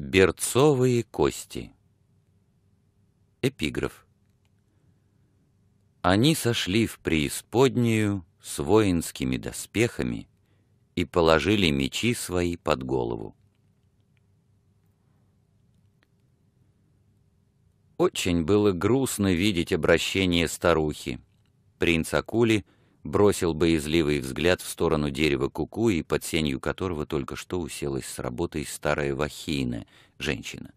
Берцовые кости. Эпиграф. Они сошли в преисподнюю с воинскими доспехами и положили мечи свои под голову. Очень было грустно видеть обращение старухи. Принц Акули — бросил боязливый взгляд в сторону дерева куку, и под сенью которого только что уселась с работой старая вахина, женщина.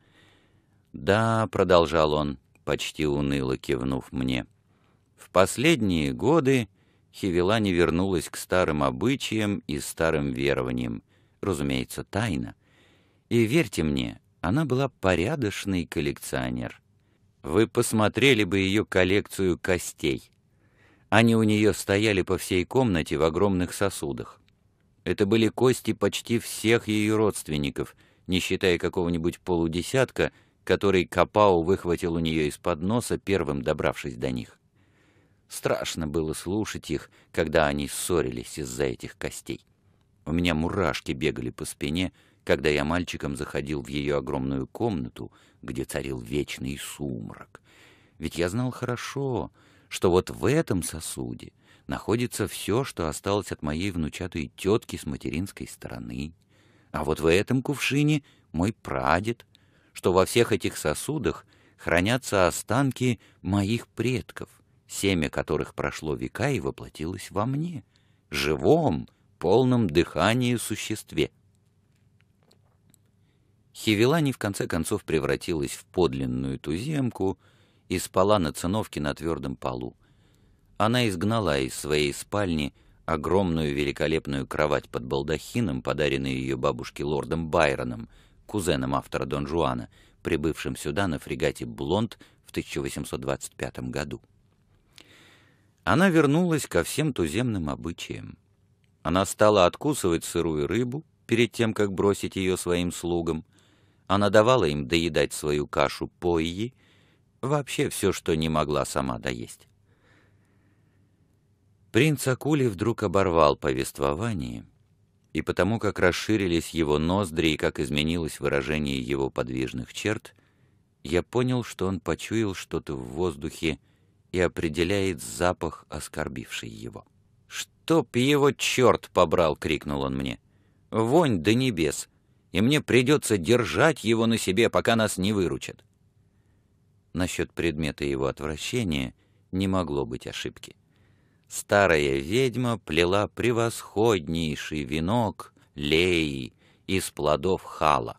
«Да», — продолжал он, почти уныло кивнув мне, — «в последние годы Хивела не вернулась к старым обычаям и старым верованиям, разумеется, тайно. И верьте мне, она была порядочный коллекционер. Вы посмотрели бы ее коллекцию костей». Они у нее стояли по всей комнате в огромных сосудах. Это были кости почти всех ее родственников, не считая какого-нибудь полудесятка, который Капау выхватил у нее из-под носа, первым добравшись до них. Страшно было слушать их, когда они ссорились из-за этих костей. У меня мурашки бегали по спине, когда я мальчиком заходил в ее огромную комнату, где царил вечный сумрак. Ведь я знал хорошо, что вот в этом сосуде находится все, что осталось от моей внучатой тетки с материнской стороны, а вот в этом кувшине мой прадед, что во всех этих сосудах хранятся останки моих предков, семя которых прошло века и воплотилось во мне, живом, полном дыхании существе. Хивелани в конце концов превратилась в подлинную туземку — и спала на циновке на твердом полу. Она изгнала из своей спальни огромную великолепную кровать под балдахином, подаренную ее бабушке лордом Байроном, кузеном автора Дон Жуана, прибывшим сюда на фрегате «Блонд» в 1825 году. Она вернулась ко всем туземным обычаям. Она стала откусывать сырую рыбу перед тем, как бросить ее своим слугам. Она давала им доедать свою кашу пои, вообще все, что не могла сама доесть. Принц Акули вдруг оборвал повествование, и потому как расширились его ноздри и как изменилось выражение его подвижных черт, я понял, что он почуял что-то в воздухе и определяет запах, оскорбивший его. «Чтоб его черт побрал!» — крикнул он мне. «Вонь до небес! И мне придется держать его на себе, пока нас не выручат!» Насчет предмета его отвращения не могло быть ошибки. Старая ведьма плела превосходнейший венок леи из плодов хала.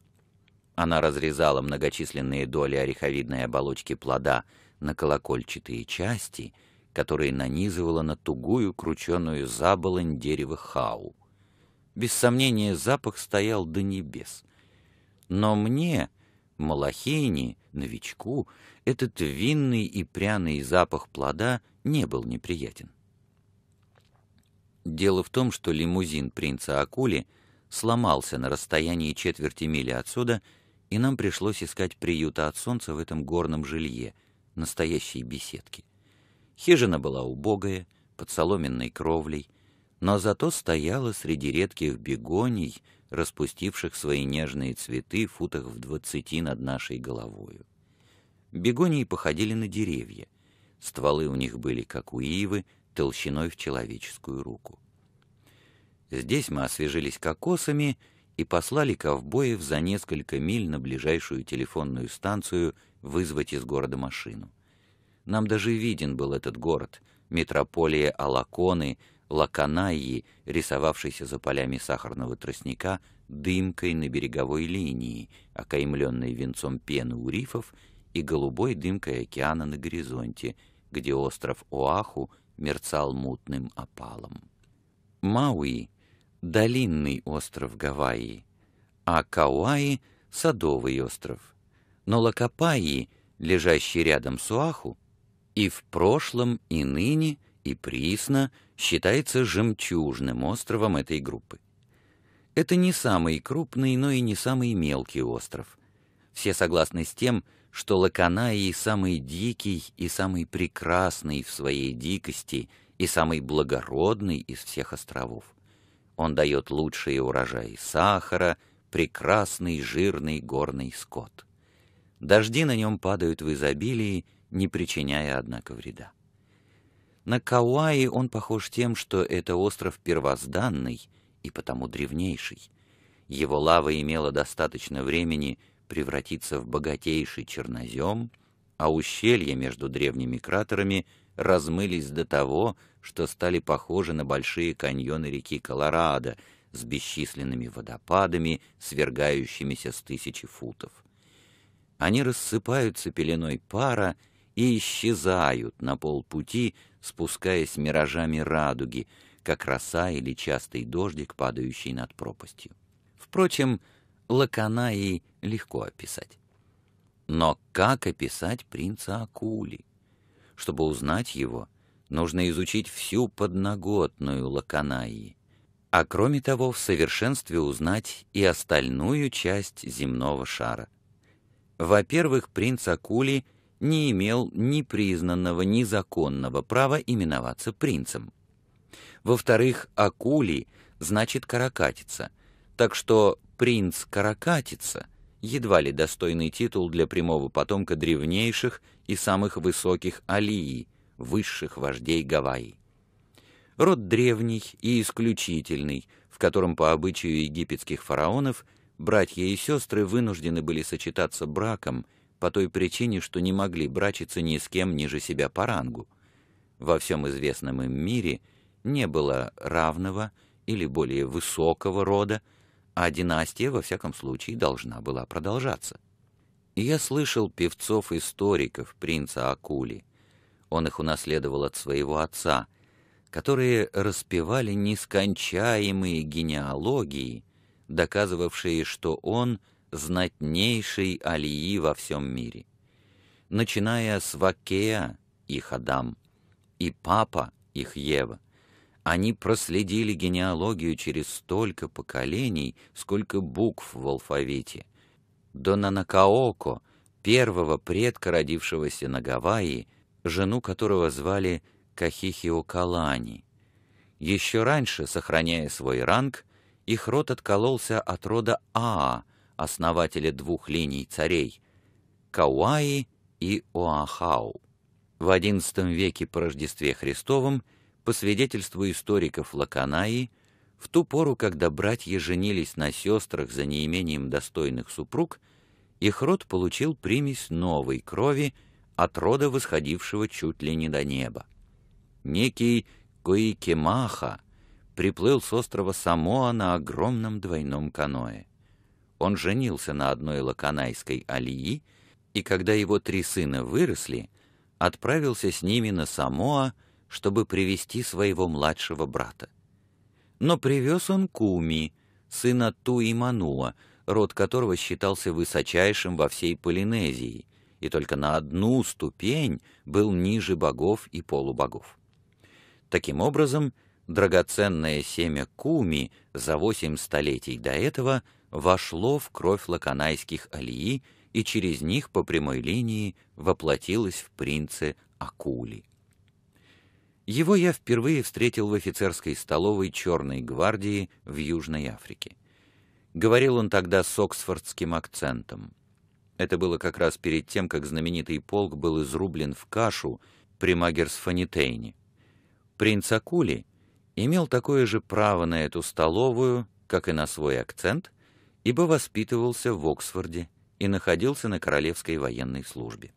Она разрезала многочисленные доли ореховидной оболочки плода на колокольчатые части, которые нанизывала на тугую крученую заболонь дерева хау. Без сомнения, запах стоял до небес. Но мне Малахейни, новичку, этот винный и пряный запах плода не был неприятен. Дело в том, что лимузин принца Акули сломался на расстоянии четверти мили отсюда, и нам пришлось искать приюта от солнца в этом горном жилье, настоящей беседке. Хижина была убогая, под соломенной кровлей, но зато стояла среди редких бегоний, распустивших свои нежные цветы футах в двадцати над нашей головою. Бегонии походили на деревья. Стволы у них были, как у ивы, толщиной в человеческую руку. Здесь мы освежились кокосами и послали ковбоев за несколько миль на ближайшую телефонную станцию вызвать из города машину. Нам даже виден был этот город, метрополия Алаконы — Лаканаи, рисовавшейся за полями сахарного тростника, дымкой на береговой линии, окаймленной венцом пены у рифов, и голубой дымкой океана на горизонте, где остров Оаху мерцал мутным опалом. Мауи — долинный остров Гавайи, а Кауаи — садовый остров. Но Лакапаи, лежащий рядом с Оаху, и в прошлом, и ныне — и Присна считается жемчужным островом этой группы. Это не самый крупный, но и не самый мелкий остров. Все согласны с тем, что Лаканаи самый дикий и самый прекрасный в своей дикости и самый благородный из всех островов. Он дает лучшие урожаи сахара, прекрасный жирный горный скот. Дожди на нем падают в изобилии, не причиняя, однако, вреда. На Кауаи он похож тем, что это остров первозданный и потому древнейший. Его лава имела достаточно времени превратиться в богатейший чернозем, а ущелья между древними кратерами размылись до того, что стали похожи на большие каньоны реки Колорадо с бесчисленными водопадами, свергающимися с тысячи футов. Они рассыпаются пеленой пара, и исчезают на полпути, спускаясь миражами радуги, как роса или частый дождик, падающий над пропастью. Впрочем, Лаканаи легко описать. Но как описать принца Акули? Чтобы узнать его, нужно изучить всю подноготную Лаканаи, а кроме того в совершенстве узнать и остальную часть земного шара. Во-первых, принц Акули не имел ни признанного, ни законного права именоваться принцем. Во-вторых, акули значит каракатица, так что принц-каракатица едва ли достойный титул для прямого потомка древнейших и самых высоких алии, высших вождей Гавайи. Род древний и исключительный, в котором по обычаю египетских фараонов братья и сестры вынуждены были сочетаться браком – по той причине, что не могли брачиться ни с кем ниже себя по рангу. Во всем известном им мире не было равного или более высокого рода, а династия, во всяком случае, должна была продолжаться. Я слышал певцов-историков принца Акули. Он их унаследовал от своего отца, которые распевали нескончаемые генеалогии, доказывавшие, что он — знатнейшей алии во всем мире, начиная с Вакея, их Адам, и Папа, их Ева. Они проследили генеалогию через столько поколений, сколько букв в алфавите. До Нанакаоко, первого предка, родившегося на Гавайи, жену которого звали Кахихиокалани. Еще раньше, сохраняя свой ранг, их род откололся от рода Аа, основатели двух линий царей, Кауаи и Оахау. В XI веке по Рождестве Христовом, по свидетельству историков Лаканаи, в ту пору, когда братья женились на сестрах за неимением достойных супруг, их род получил примесь новой крови от рода, восходившего чуть ли не до неба. Некий Коикемаха приплыл с острова Самоа на огромном двойном каное он женился на одной лаканайской алии, и когда его три сына выросли, отправился с ними на Самоа, чтобы привести своего младшего брата. Но привез он Куми, сына Туимануа, род которого считался высочайшим во всей Полинезии и только на одну ступень был ниже богов и полубогов. Таким образом, драгоценное семя Куми за восемь столетий до этого – вошло в кровь лаканайских алии и через них по прямой линии воплотилось в принце Акули. Его я впервые встретил в офицерской столовой Черной гвардии в Южной Африке. Говорил он тогда с оксфордским акцентом. Это было как раз перед тем, как знаменитый полк был изрублен в кашу при Магерсфонитейне. Принц Акули имел такое же право на эту столовую, как и на свой акцент — ибо воспитывался в Оксфорде и находился на Королевской военной службе.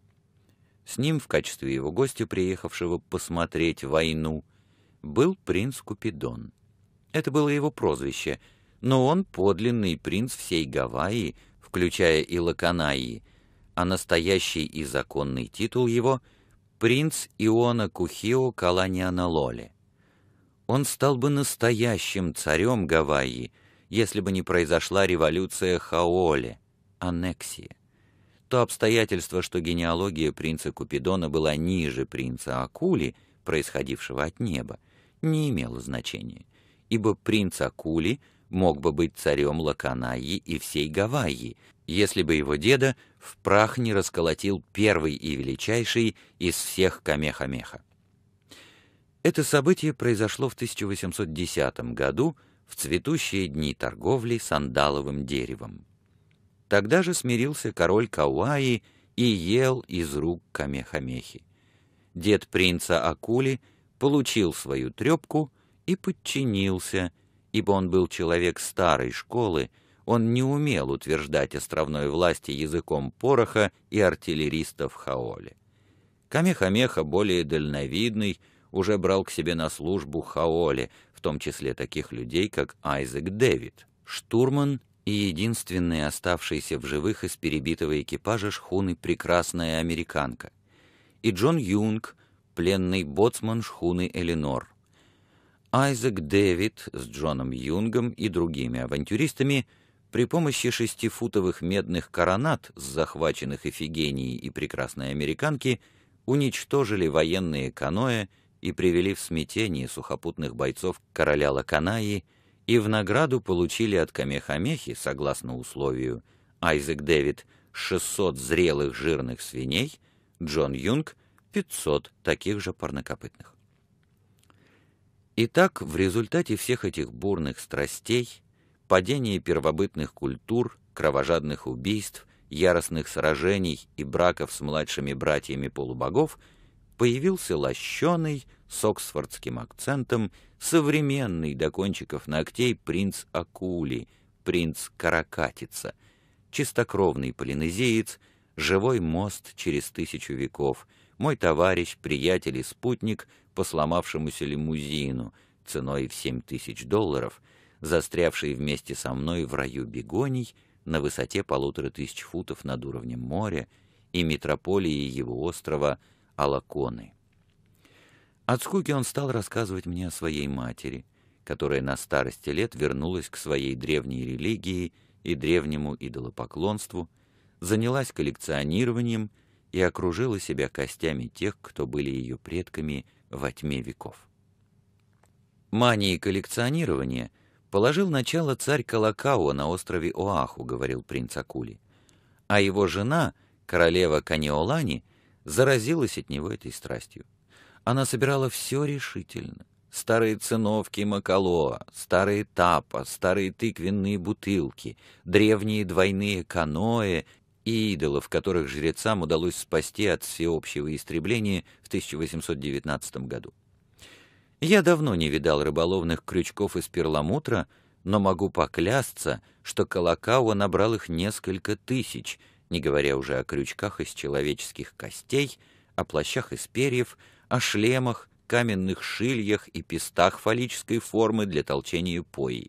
С ним в качестве его гостя, приехавшего посмотреть войну, был принц Купидон. Это было его прозвище, но он подлинный принц всей Гавайи, включая и Лаканаи, а настоящий и законный титул его — принц Иона Кухио Каланианалоле. Он стал бы настоящим царем Гавайи — если бы не произошла революция Хаоли, аннексия. То обстоятельство, что генеалогия принца Купидона была ниже принца Акули, происходившего от неба, не имело значения, ибо принц Акули мог бы быть царем Лаканаи и всей Гавайи, если бы его деда в прах не расколотил первый и величайший из всех Камехамеха. Это событие произошло в 1810 году в цветущие дни торговли сандаловым деревом. Тогда же смирился король Кауаи и ел из рук Камехамехи. Дед принца Акули получил свою трепку и подчинился, ибо он был человек старой школы, он не умел утверждать островной власти языком пороха и артиллеристов Хаоли. Камехамеха, более дальновидный, уже брал к себе на службу Хаоли, в том числе таких людей, как Айзек Дэвид, штурман и единственный оставшийся в живых из перебитого экипажа шхуны «Прекрасная американка», и Джон Юнг, пленный боцман шхуны «Эленор». Айзек Дэвид с Джоном Юнгом и другими авантюристами при помощи шестифутовых медных коронат с захваченных Эфигении и прекрасной американки уничтожили военные каноэ и привели в смятение сухопутных бойцов короля Лаканаи и в награду получили от Камехамехи, согласно условию, Айзек Дэвид 600 зрелых жирных свиней, Джон Юнг 500 таких же парнокопытных. Итак, в результате всех этих бурных страстей, падения первобытных культур, кровожадных убийств, яростных сражений и браков с младшими братьями полубогов – появился лощеный, с оксфордским акцентом, современный до кончиков ногтей принц Акули, принц Каракатица, чистокровный полинезиец, живой мост через тысячу веков, мой товарищ, приятель и спутник по сломавшемуся лимузину ценой в семь тысяч долларов, застрявший вместе со мной в раю бегоний на высоте полутора тысяч футов над уровнем моря и метрополии его острова — Алаконы. От скуки он стал рассказывать мне о своей матери, которая на старости лет вернулась к своей древней религии и древнему идолопоклонству, занялась коллекционированием и окружила себя костями тех, кто были ее предками во тьме веков. Мании коллекционирования положил начало царь Калакао на острове Оаху, говорил принц Акули, а его жена, королева Каниолани, — заразилась от него этой страстью. Она собирала все решительно. Старые циновки Макалоа, старые тапа, старые тыквенные бутылки, древние двойные каноэ и идолов, которых жрецам удалось спасти от всеобщего истребления в 1819 году. Я давно не видал рыболовных крючков из перламутра, но могу поклясться, что Колокауа набрал их несколько тысяч — не говоря уже о крючках из человеческих костей, о плащах из перьев, о шлемах, каменных шильях и пестах фаллической формы для толчения пои.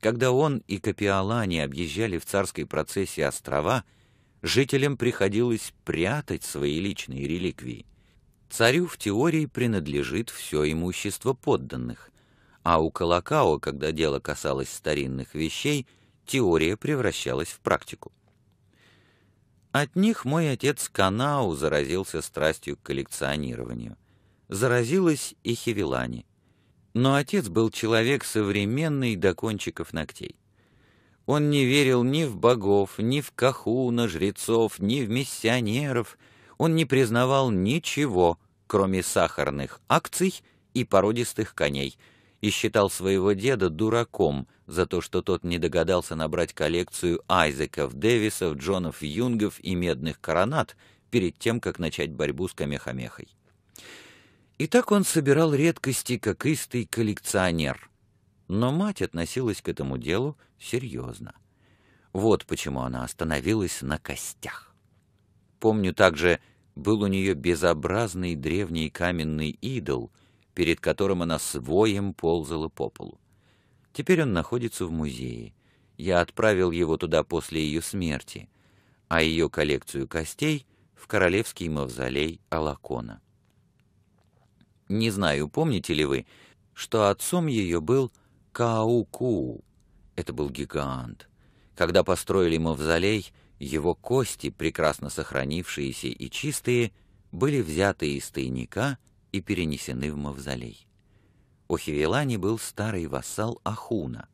Когда он и Капиолани объезжали в царской процессии острова, жителям приходилось прятать свои личные реликвии. Царю в теории принадлежит все имущество подданных, а у Колокао, когда дело касалось старинных вещей, теория превращалась в практику. От них мой отец Канау заразился страстью к коллекционированию. Заразилась и Хевелани. Но отец был человек современный до кончиков ногтей. Он не верил ни в богов, ни в кахуна, жрецов, ни в миссионеров. Он не признавал ничего, кроме сахарных акций и породистых коней — и считал своего деда дураком за то, что тот не догадался набрать коллекцию Айзеков, Дэвисов, Джонов Юнгов и медных коронат перед тем, как начать борьбу с Камехамехой. И так он собирал редкости, как истый коллекционер. Но мать относилась к этому делу серьезно. Вот почему она остановилась на костях. Помню также, был у нее безобразный древний каменный идол — перед которым она своим ползала по полу. Теперь он находится в музее. Я отправил его туда после ее смерти, а ее коллекцию костей — в Королевский мавзолей Алакона. Не знаю, помните ли вы, что отцом ее был Каукуу. Это был гигант. Когда построили мавзолей, его кости, прекрасно сохранившиеся и чистые, были взяты из тайника — и перенесены в мавзолей. У Хивелани был старый вассал Ахуна.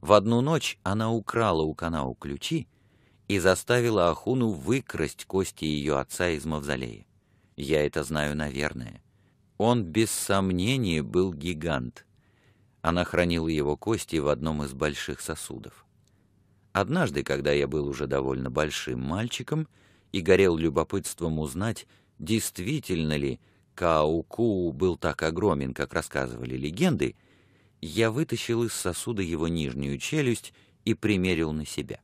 В одну ночь она украла у Канау ключи и заставила Ахуну выкрасть кости ее отца из мавзолея. Я это знаю, наверное. Он, без сомнения, был гигант. Она хранила его кости в одном из больших сосудов. Однажды, когда я был уже довольно большим мальчиком и горел любопытством узнать, действительно ли Кауку был так огромен, как рассказывали легенды, я вытащил из сосуда его нижнюю челюсть и примерил на себя.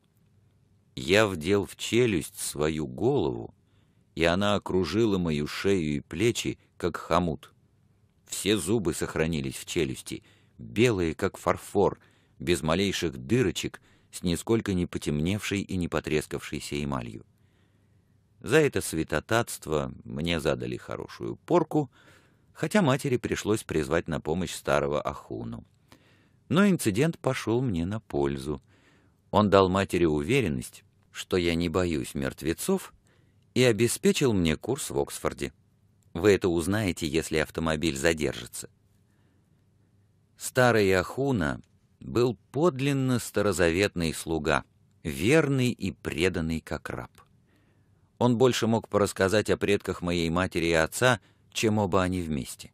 Я вдел в челюсть свою голову, и она окружила мою шею и плечи, как хомут. Все зубы сохранились в челюсти, белые, как фарфор, без малейших дырочек, с нисколько не потемневшей и не потрескавшейся эмалью. За это святотатство мне задали хорошую порку, хотя матери пришлось призвать на помощь старого Ахуну. Но инцидент пошел мне на пользу. Он дал матери уверенность, что я не боюсь мертвецов, и обеспечил мне курс в Оксфорде. Вы это узнаете, если автомобиль задержится. Старый Ахуна был подлинно старозаветный слуга, верный и преданный как раб. Он больше мог порассказать о предках моей матери и отца, чем оба они вместе.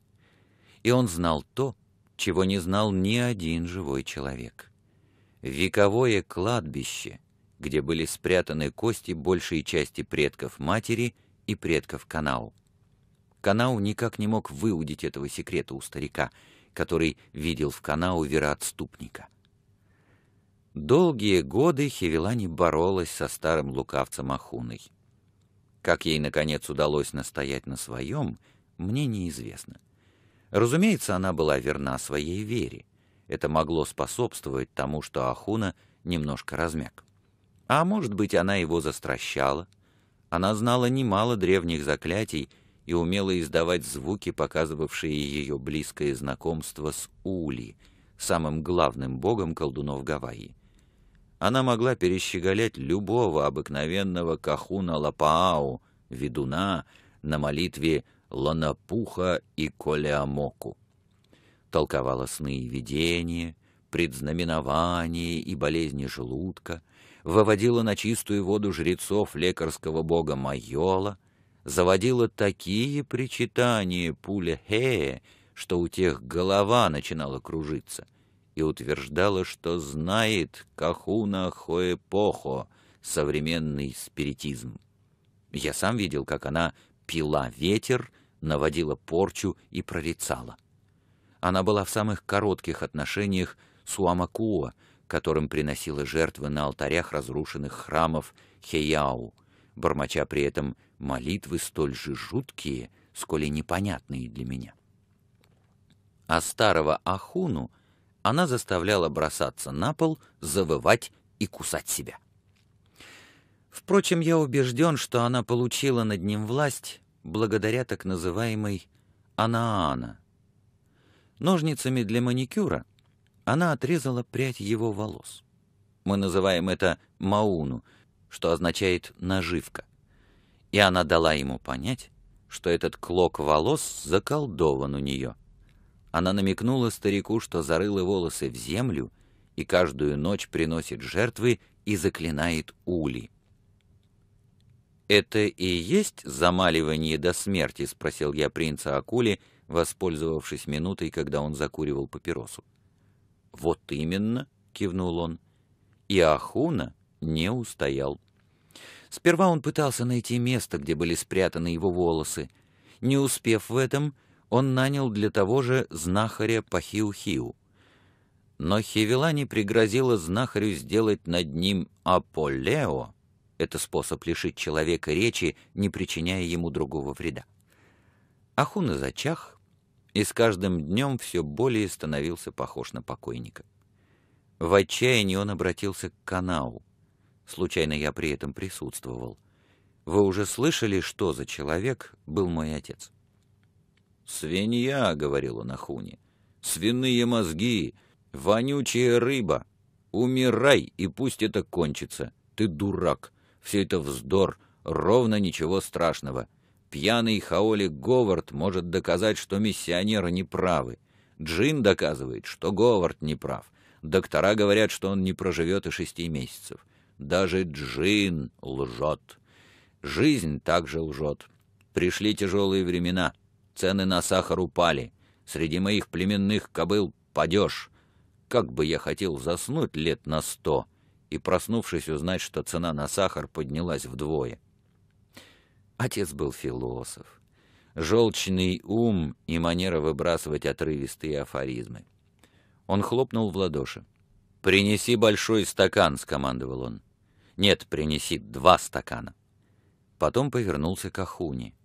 И он знал то, чего не знал ни один живой человек. Вековое кладбище, где были спрятаны кости большей части предков матери и предков Канау. Канау никак не мог выудить этого секрета у старика, который видел в Канау вероотступника. Долгие годы Хевелани боролась со старым лукавцем Ахуной. Как ей, наконец, удалось настоять на своем, мне неизвестно. Разумеется, она была верна своей вере. Это могло способствовать тому, что Ахуна немножко размяк. А может быть, она его застращала? Она знала немало древних заклятий и умела издавать звуки, показывавшие ее близкое знакомство с Ули, самым главным богом колдунов Гавайи. Она могла перещеголять любого обыкновенного кахуна Лапаау, ведуна, на молитве Ланапуха и Колеамоку. Толковала сны и видения, предзнаменования и болезни желудка, выводила на чистую воду жрецов лекарского бога Майола, заводила такие причитания Пулехея, что у тех голова начинала кружиться — и утверждала, что знает Кахуна Хоэпохо, современный спиритизм. Я сам видел, как она пила ветер, наводила порчу и прорицала. Она была в самых коротких отношениях с уамакуа, которым приносила жертвы на алтарях разрушенных храмов Хеяу, бормоча при этом молитвы столь же жуткие, сколь и непонятные для меня. А старого Ахуну — она заставляла бросаться на пол, завывать и кусать себя. Впрочем, я убежден, что она получила над ним власть благодаря так называемой анаана. Ножницами для маникюра она отрезала прядь его волос. Мы называем это мауну, что означает «наживка». И она дала ему понять, что этот клок волос заколдован у нее — она намекнула старику, что зарыла волосы в землю и каждую ночь приносит жертвы и заклинает ули. «Это и есть замаливание до смерти?» — спросил я принца Акули, воспользовавшись минутой, когда он закуривал папиросу. «Вот именно!» — кивнул он. И Ахуна не устоял. Сперва он пытался найти место, где были спрятаны его волосы. Не успев в этом, он нанял для того же знахаря Пахил-Хиу. Но Хевелани пригрозила знахарю сделать над ним аполлео – это способ лишить человека речи, не причиняя ему другого вреда. Ахуна зачах, и с каждым днем все более становился похож на покойника. В отчаянии он обратился к Канау. Случайно я при этом присутствовал. Вы уже слышали, что за человек был мой отец? «Свинья», — говорила Нахуни, — «свиные мозги, вонючая рыба. Умирай, и пусть это кончится. Ты дурак. Все это вздор, ровно ничего страшного. Пьяный хаоли Говард может доказать, что миссионеры неправы. Джин доказывает, что Говард неправ. Доктора говорят, что он не проживет и шести месяцев. Даже Джин лжет. Жизнь также лжет. Пришли тяжелые времена — Цены на сахар упали. Среди моих племенных кобыл падеж. Как бы я хотел заснуть лет на сто и, проснувшись, узнать, что цена на сахар поднялась вдвое. Отец был философ. Желчный ум и манера выбрасывать отрывистые афоризмы. Он хлопнул в ладоши. «Принеси большой стакан», — скомандовал он. «Нет, принеси два стакана». Потом повернулся к ахуне.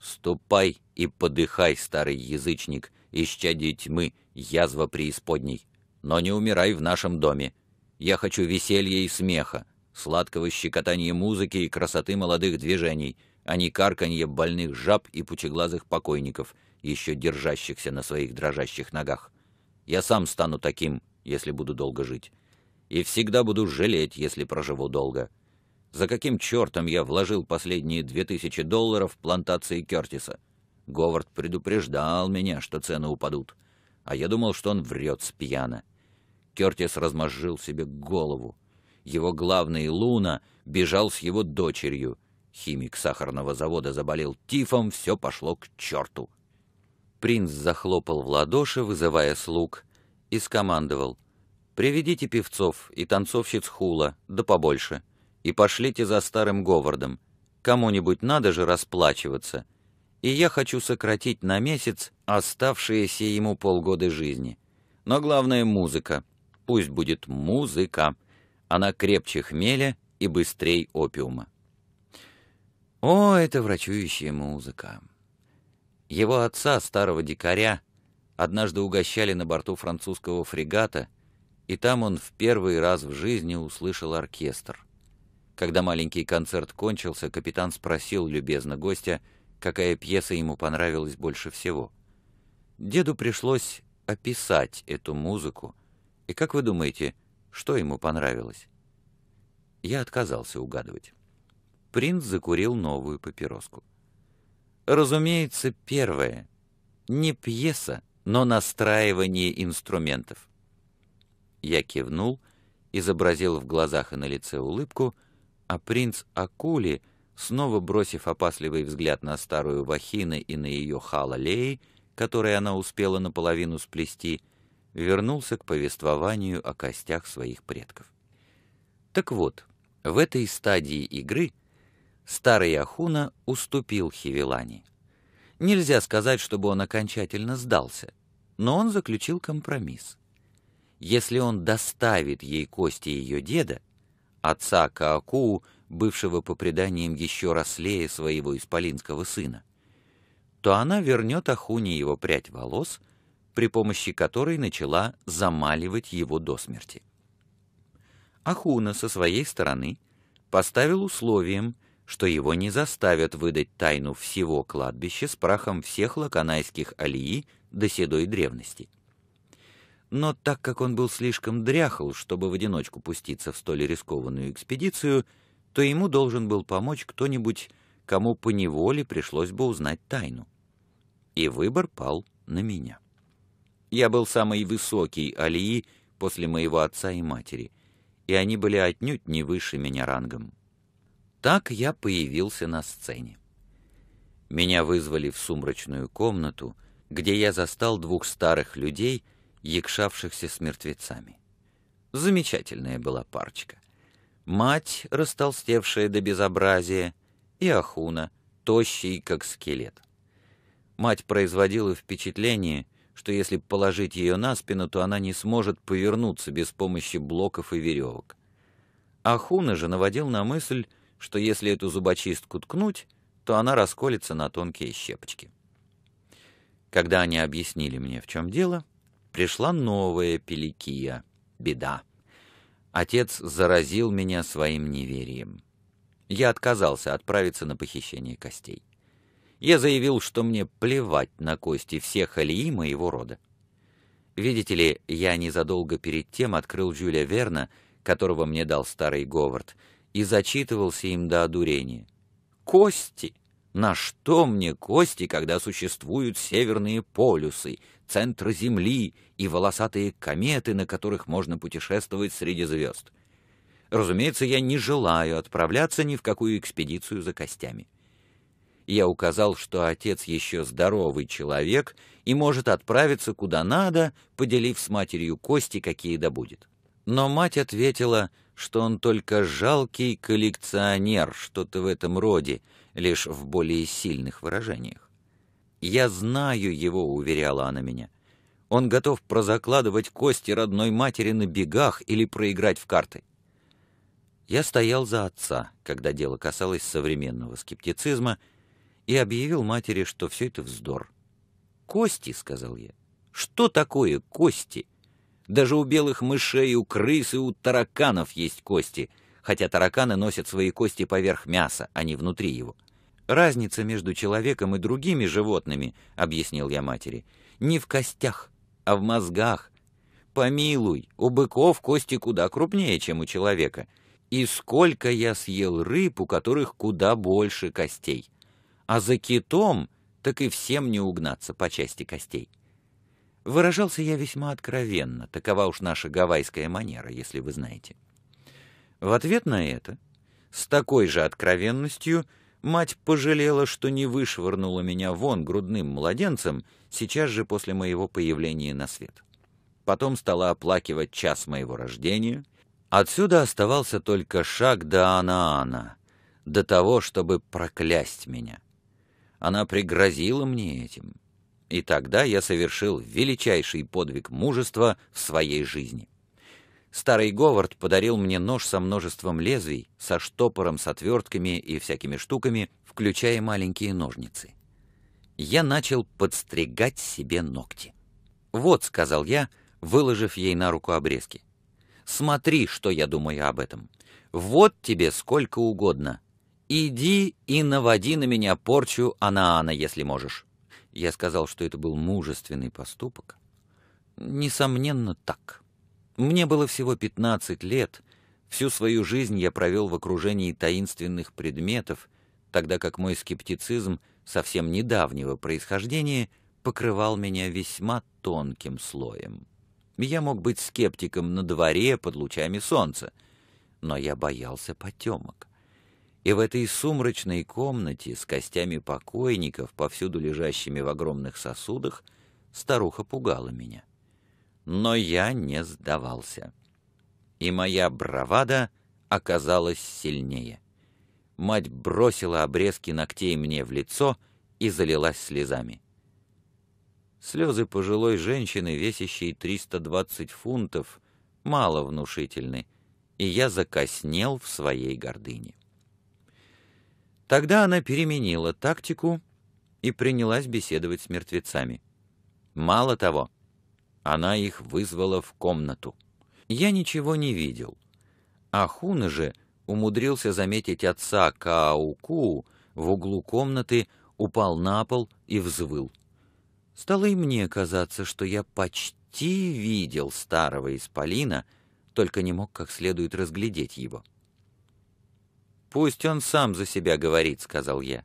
Ступай и подыхай, старый язычник, исчадие тьмы, язва преисподней. Но не умирай в нашем доме. Я хочу веселья и смеха, сладкого щекотания музыки и красоты молодых движений, а не карканье больных жаб и пучеглазых покойников, еще держащихся на своих дрожащих ногах. Я сам стану таким, если буду долго жить. И всегда буду жалеть, если проживу долго. За каким чёртом я вложил последние две тысячи долларов в плантации Кёртиса? Говард предупреждал меня, что цены упадут. А я думал, что он врёт, с Кёртис Кертис себе голову. Его главный Луна бежал с его дочерью. Химик сахарного завода заболел тифом, всё пошло к чёрту. Принц захлопал в ладоши, вызывая слуг, и скомандовал. «Приведите певцов и танцовщиц хула, да побольше» и пошлите за старым Говардом. Кому-нибудь надо же расплачиваться. И я хочу сократить на месяц оставшиеся ему полгода жизни. Но главное — музыка. Пусть будет музыка. Она крепче хмеля и быстрей опиума. О, это врачующая музыка. Его отца, старого дикаря, однажды угощали на борту французского фрегата, и там он в первый раз в жизни услышал оркестр — когда маленький концерт кончился, капитан спросил любезно гостя, какая пьеса ему понравилась больше всего. Деду пришлось описать эту музыку, и как вы думаете, что ему понравилось? Я отказался угадывать. Принц закурил новую папироску. Разумеется, первое. Не пьеса, но настраивание инструментов. Я кивнул, изобразил в глазах и на лице улыбку — а принц Акули, снова бросив опасливый взгляд на старую Вахина и на ее халалей, которые она успела наполовину сплести, вернулся к повествованию о костях своих предков. Так вот, в этой стадии игры старый Ахуна уступил Хивелани. Нельзя сказать, чтобы он окончательно сдался, но он заключил компромисс. Если он доставит ей кости ее деда, отца Каакуу, бывшего по преданиям еще рослее своего исполинского сына, то она вернет Ахуне его прядь волос, при помощи которой начала замаливать его до смерти. Ахуна со своей стороны поставил условием, что его не заставят выдать тайну всего кладбища с прахом всех лаканайских алии до седой древности — но так как он был слишком дряхал, чтобы в одиночку пуститься в столь рискованную экспедицию, то ему должен был помочь кто-нибудь, кому по неволе пришлось бы узнать тайну. И выбор пал на меня. Я был самый высокий Алии после моего отца и матери, и они были отнюдь не выше меня рангом. Так я появился на сцене. Меня вызвали в сумрачную комнату, где я застал двух старых людей — якшавшихся с мертвецами. Замечательная была парочка. Мать, растолстевшая до безобразия, и Ахуна, тощий, как скелет. Мать производила впечатление, что если положить ее на спину, то она не сможет повернуться без помощи блоков и веревок. Ахуна же наводил на мысль, что если эту зубочистку ткнуть, то она расколется на тонкие щепочки. Когда они объяснили мне, в чем дело, — Пришла новая Пеликия. Беда. Отец заразил меня своим неверием. Я отказался отправиться на похищение костей. Я заявил, что мне плевать на кости всех Алии моего рода. Видите ли, я незадолго перед тем открыл Жюля Верна, которого мне дал старый Говард, и зачитывался им до одурения. «Кости! На что мне кости, когда существуют северные полюсы?» центра Земли и волосатые кометы, на которых можно путешествовать среди звезд. Разумеется, я не желаю отправляться ни в какую экспедицию за костями. Я указал, что отец еще здоровый человек и может отправиться куда надо, поделив с матерью кости, какие добудет. Но мать ответила, что он только жалкий коллекционер, что-то в этом роде, лишь в более сильных выражениях. «Я знаю его», — уверяла она меня. «Он готов прозакладывать кости родной матери на бегах или проиграть в карты». Я стоял за отца, когда дело касалось современного скептицизма, и объявил матери, что все это вздор. «Кости», — сказал я. «Что такое кости? Даже у белых мышей, у крыс и у тараканов есть кости, хотя тараканы носят свои кости поверх мяса, а не внутри его». «Разница между человеком и другими животными, — объяснил я матери, — не в костях, а в мозгах. Помилуй, у быков кости куда крупнее, чем у человека. И сколько я съел рыб, у которых куда больше костей. А за китом так и всем не угнаться по части костей». Выражался я весьма откровенно, такова уж наша гавайская манера, если вы знаете. В ответ на это, с такой же откровенностью, — Мать пожалела, что не вышвырнула меня вон грудным младенцем сейчас же после моего появления на свет. Потом стала оплакивать час моего рождения. Отсюда оставался только шаг до Анаана, до того, чтобы проклясть меня. Она пригрозила мне этим. И тогда я совершил величайший подвиг мужества в своей жизни. Старый Говард подарил мне нож со множеством лезвий, со штопором, с отвертками и всякими штуками, включая маленькие ножницы. Я начал подстригать себе ногти. «Вот», — сказал я, выложив ей на руку обрезки. «Смотри, что я думаю об этом. Вот тебе сколько угодно. Иди и наводи на меня порчу Анаана, если можешь». Я сказал, что это был мужественный поступок. «Несомненно, так». Мне было всего 15 лет, всю свою жизнь я провел в окружении таинственных предметов, тогда как мой скептицизм совсем недавнего происхождения покрывал меня весьма тонким слоем. Я мог быть скептиком на дворе под лучами солнца, но я боялся потемок. И в этой сумрачной комнате с костями покойников, повсюду лежащими в огромных сосудах, старуха пугала меня но я не сдавался. И моя бравада оказалась сильнее. Мать бросила обрезки ногтей мне в лицо и залилась слезами. Слезы пожилой женщины, весящей 320 фунтов, мало внушительны, и я закоснел в своей гордыне. Тогда она переменила тактику и принялась беседовать с мертвецами. Мало того, она их вызвала в комнату. Я ничего не видел. Ахуна же умудрился заметить отца Каауку в углу комнаты, упал на пол и взвыл. Стало и мне казаться, что я почти видел старого исполина, только не мог как следует разглядеть его. «Пусть он сам за себя говорит», — сказал я.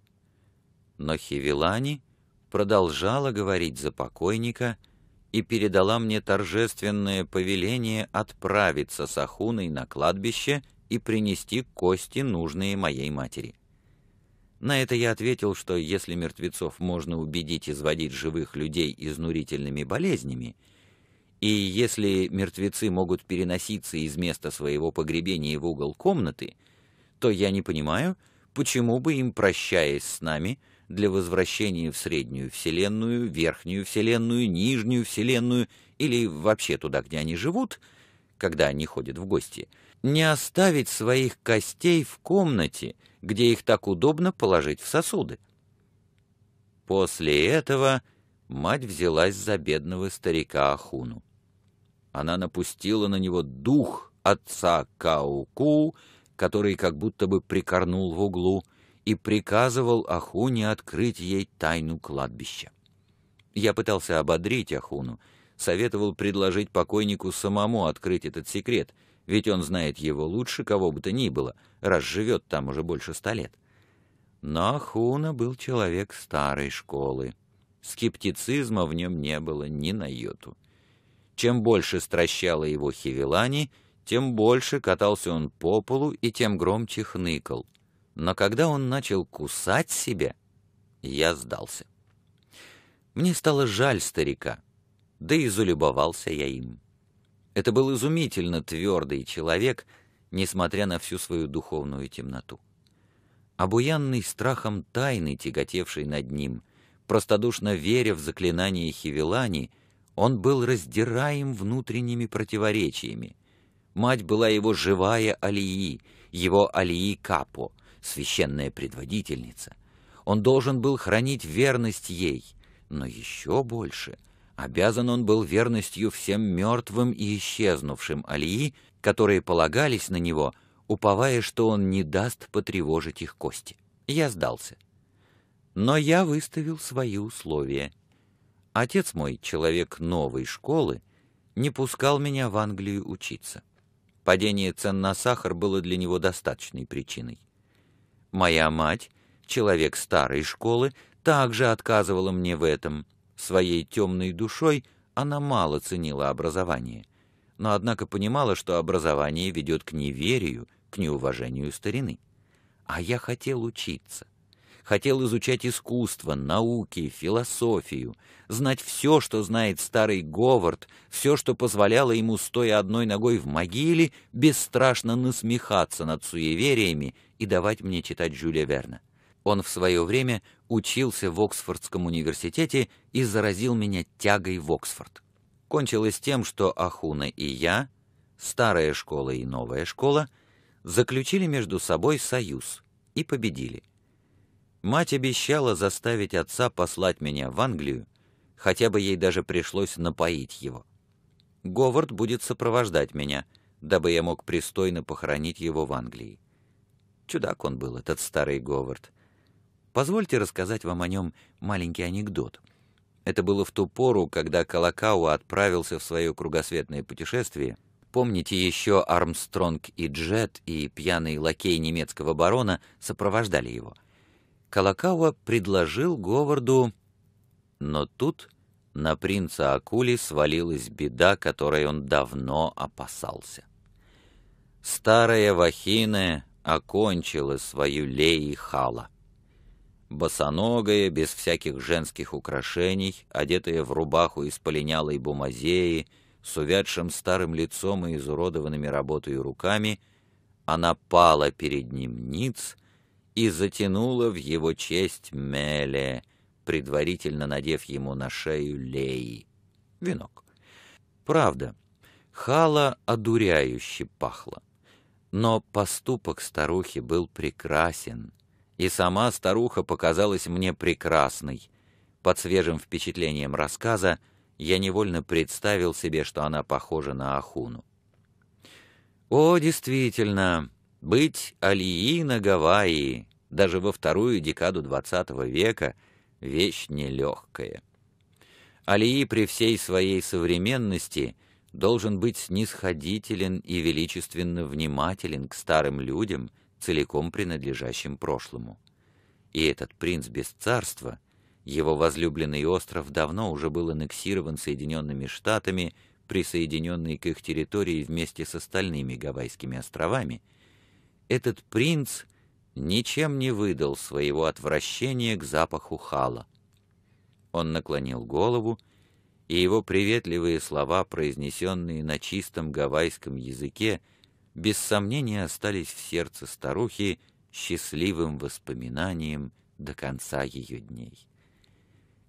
Но Хивилани продолжала говорить за покойника — и передала мне торжественное повеление отправиться с Ахуной на кладбище и принести кости, нужные моей матери. На это я ответил, что если мертвецов можно убедить изводить живых людей изнурительными болезнями, и если мертвецы могут переноситься из места своего погребения в угол комнаты, то я не понимаю, почему бы им, прощаясь с нами, для возвращения в Среднюю Вселенную, Верхнюю Вселенную, Нижнюю Вселенную или вообще туда, где они живут, когда они ходят в гости, не оставить своих костей в комнате, где их так удобно положить в сосуды. После этого мать взялась за бедного старика Ахуну. Она напустила на него дух отца Кауку, который как будто бы прикорнул в углу, и приказывал Ахуне открыть ей тайну кладбища. Я пытался ободрить Ахуну, советовал предложить покойнику самому открыть этот секрет, ведь он знает его лучше кого бы то ни было, раз живет там уже больше ста лет. Но Ахуна был человек старой школы. Скептицизма в нем не было ни на йоту. Чем больше стращало его Хивелани, тем больше катался он по полу и тем громче хныкал — но когда он начал кусать себя, я сдался. Мне стало жаль старика, да и залюбовался я им. Это был изумительно твердый человек, несмотря на всю свою духовную темноту. Обуянный страхом тайны, тяготевшей над ним, простодушно веря в заклинание Хивелани, он был раздираем внутренними противоречиями. Мать была его живая Алии, его Алии Капо священная предводительница. Он должен был хранить верность ей, но еще больше обязан он был верностью всем мертвым и исчезнувшим Алии, которые полагались на него, уповая, что он не даст потревожить их кости. Я сдался. Но я выставил свои условия. Отец мой, человек новой школы, не пускал меня в Англию учиться. Падение цен на сахар было для него достаточной причиной. Моя мать, человек старой школы, также отказывала мне в этом. Своей темной душой она мало ценила образование, но однако понимала, что образование ведет к неверию, к неуважению старины. А я хотел учиться хотел изучать искусство, науки, философию, знать все, что знает старый Говард, все, что позволяло ему, стоя одной ногой в могиле, бесстрашно насмехаться над суевериями и давать мне читать Жюля Верна. Он в свое время учился в Оксфордском университете и заразил меня тягой в Оксфорд. Кончилось тем, что Ахуна и я, старая школа и новая школа, заключили между собой союз и победили — Мать обещала заставить отца послать меня в Англию, хотя бы ей даже пришлось напоить его. Говард будет сопровождать меня, дабы я мог пристойно похоронить его в Англии. Чудак он был, этот старый Говард. Позвольте рассказать вам о нем маленький анекдот. Это было в ту пору, когда Колокауа отправился в свое кругосветное путешествие. Помните, еще Армстронг и Джет и пьяный лакей немецкого барона сопровождали его — Колокава предложил Говарду, но тут на принца Акули свалилась беда, которой он давно опасался. Старая Вахина окончила свою леи хала. Босоногая, без всяких женских украшений, одетая в рубаху из полинялой бумазеи, с увядшим старым лицом и изуродованными работой руками, она пала перед ним ниц — и затянула в его честь меле, предварительно надев ему на шею лей. Венок. Правда, хала одуряюще пахла. Но поступок старухи был прекрасен, и сама старуха показалась мне прекрасной. Под свежим впечатлением рассказа я невольно представил себе, что она похожа на Ахуну. О, действительно, быть Алии на Гавайи даже во вторую декаду XX века — вещь нелегкая. Алии при всей своей современности должен быть снисходителен и величественно внимателен к старым людям, целиком принадлежащим прошлому. И этот принц без царства, его возлюбленный остров давно уже был аннексирован Соединенными Штатами, присоединенный к их территории вместе с остальными Гавайскими островами — этот принц ничем не выдал своего отвращения к запаху хала. Он наклонил голову, и его приветливые слова, произнесенные на чистом гавайском языке, без сомнения остались в сердце старухи счастливым воспоминанием до конца ее дней.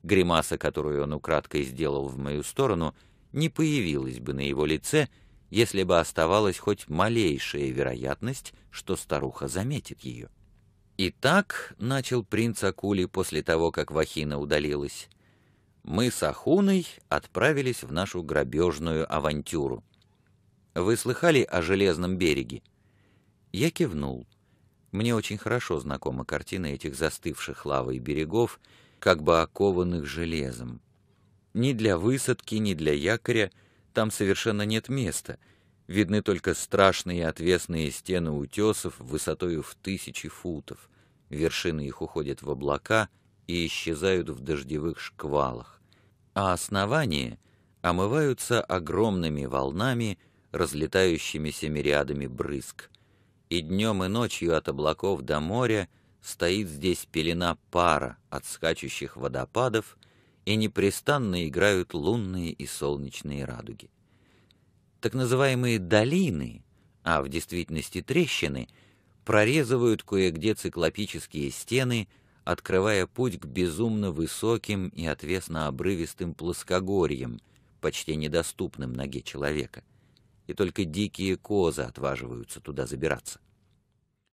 Гримаса, которую он украдкой сделал в мою сторону, не появилась бы на его лице — если бы оставалась хоть малейшая вероятность, что старуха заметит ее. «Итак», — начал принц Акули после того, как Вахина удалилась, «мы с Ахуной отправились в нашу грабежную авантюру. Вы слыхали о Железном береге?» Я кивнул. Мне очень хорошо знакома картина этих застывших лавой берегов, как бы окованных железом. Ни для высадки, ни для якоря — там совершенно нет места. Видны только страшные отвесные стены утесов высотою в тысячи футов. Вершины их уходят в облака и исчезают в дождевых шквалах. А основания омываются огромными волнами, разлетающимися мириадами брызг. И днем, и ночью от облаков до моря — стоит здесь пелена пара от скачущих водопадов и непрестанно играют лунные и солнечные радуги. Так называемые долины, а в действительности трещины, прорезывают кое-где циклопические стены, открывая путь к безумно высоким и отвесно обрывистым плоскогорьям, почти недоступным ноге человека. И только дикие козы отваживаются туда забираться.